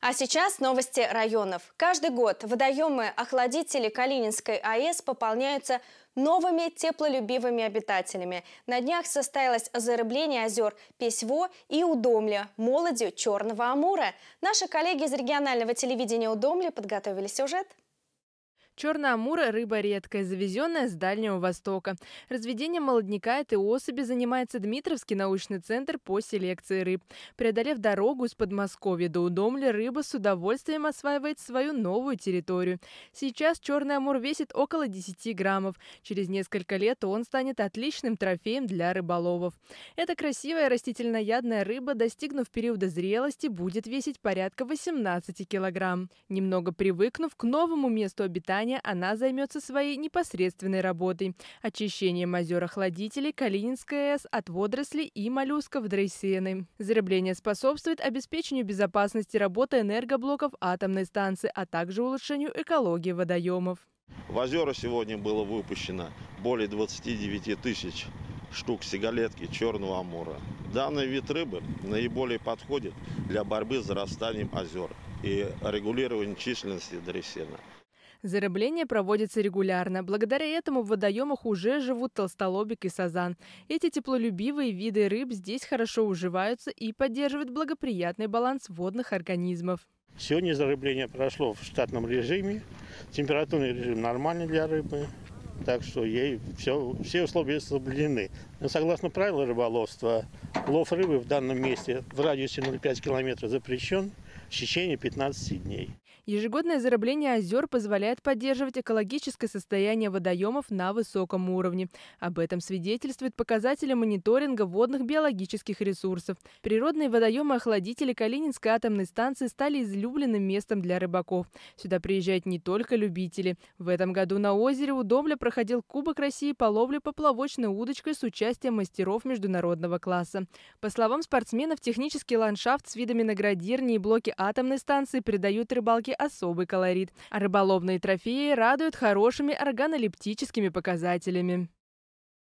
А сейчас новости районов. Каждый год водоемы охладители Калининской АЭС пополняются новыми теплолюбивыми обитателями. На днях состоялось зарыбление озер Песьво и Удомля молодью Черного Амура. Наши коллеги из регионального телевидения Удомля подготовили сюжет. Черная Амур — рыба редкая, завезенная с Дальнего Востока. Разведением молодняка этой особи занимается Дмитровский научный центр по селекции рыб. Преодолев дорогу из Подмосковья до Удомля, рыба с удовольствием осваивает свою новую территорию. Сейчас черный амур весит около 10 граммов. Через несколько лет он станет отличным трофеем для рыболовов. Эта красивая растительноядная рыба, достигнув периода зрелости, будет весить порядка 18 килограмм. Немного привыкнув к новому месту обитания, Казани она займется своей непосредственной работой – очищением озер охладителей Калининской АЭС от водорослей и моллюсков дрейсены. Зарябление способствует обеспечению безопасности работы энергоблоков атомной станции, а также улучшению экологии водоемов. В озера сегодня было выпущено более 29 тысяч штук сигалетки черного амура. Данный вид рыбы наиболее подходит для борьбы с зарастанием озер и регулирования численности дресена. Зарыбление проводится регулярно. Благодаря этому в водоемах уже живут толстолобик и сазан. Эти теплолюбивые виды рыб здесь хорошо уживаются и поддерживают благоприятный баланс водных организмов. Сегодня зарыбление прошло в штатном режиме. Температурный режим нормальный для рыбы. Так что ей все, все условия соблюдены. Но согласно правилам рыболовства, лов рыбы в данном месте в радиусе 0,5 километра запрещен в течение 15 дней. Ежегодное заробление озер позволяет поддерживать экологическое состояние водоемов на высоком уровне. Об этом свидетельствуют показатели мониторинга водных биологических ресурсов. Природные водоемы-охладители Калининской атомной станции стали излюбленным местом для рыбаков. Сюда приезжают не только любители. В этом году на озере у Удомля проходил Кубок России по ловле поплавочной удочкой с участием мастеров международного класса. По словам спортсменов, технический ландшафт с видами на и блоки рыбалки атомной станции придают рыбалке особый колорит, а рыболовные трофеи радуют хорошими органолептическими показателями.